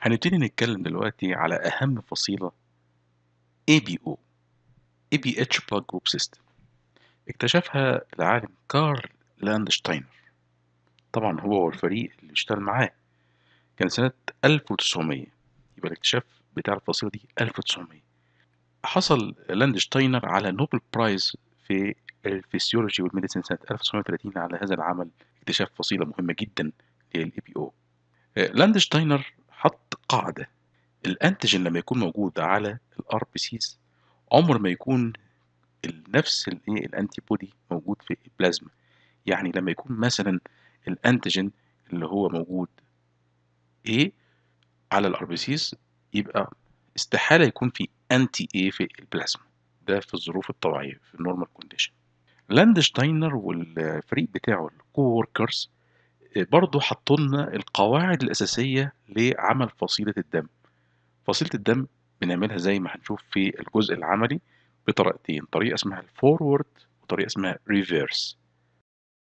هنبتدي نتكلم دلوقتي على أهم فصيلة ABO ABH Plug Group System اكتشفها العالم كارل لاندشتاينر طبعا هو والفريق اللي اشتغل معاه كان سنة 1900 يبقى الاكتشاف بتاع الفصيلة دي 1900 حصل لاندشتاينر على نوبل برايز في الفسيولوجي والميديسين سنة 1930 على هذا العمل اكتشاف فصيلة مهمة جدا للاي بي او آه، لاندشتاينر حط قاعدة الأنتيجين لما يكون موجود على الار بي سيز عمر ما يكون نفس الايه الانتي بودي موجود في البلازما يعني لما يكون مثلا الانتيجين اللي هو موجود ايه على الار بي سيز يبقى استحالة يكون في انتي ايه في البلازما ده في الظروف الطبيعية في النورمال كونديشن لاندشتاينر والفريق بتاعه الكووركرز برضه حطوا لنا القواعد الأساسية لعمل فصيلة الدم فصيلة الدم بنعملها زي ما هنشوف في الجزء العملي بطريقتين طريقة اسمها الفورورد وطريقة اسمها ريفيرس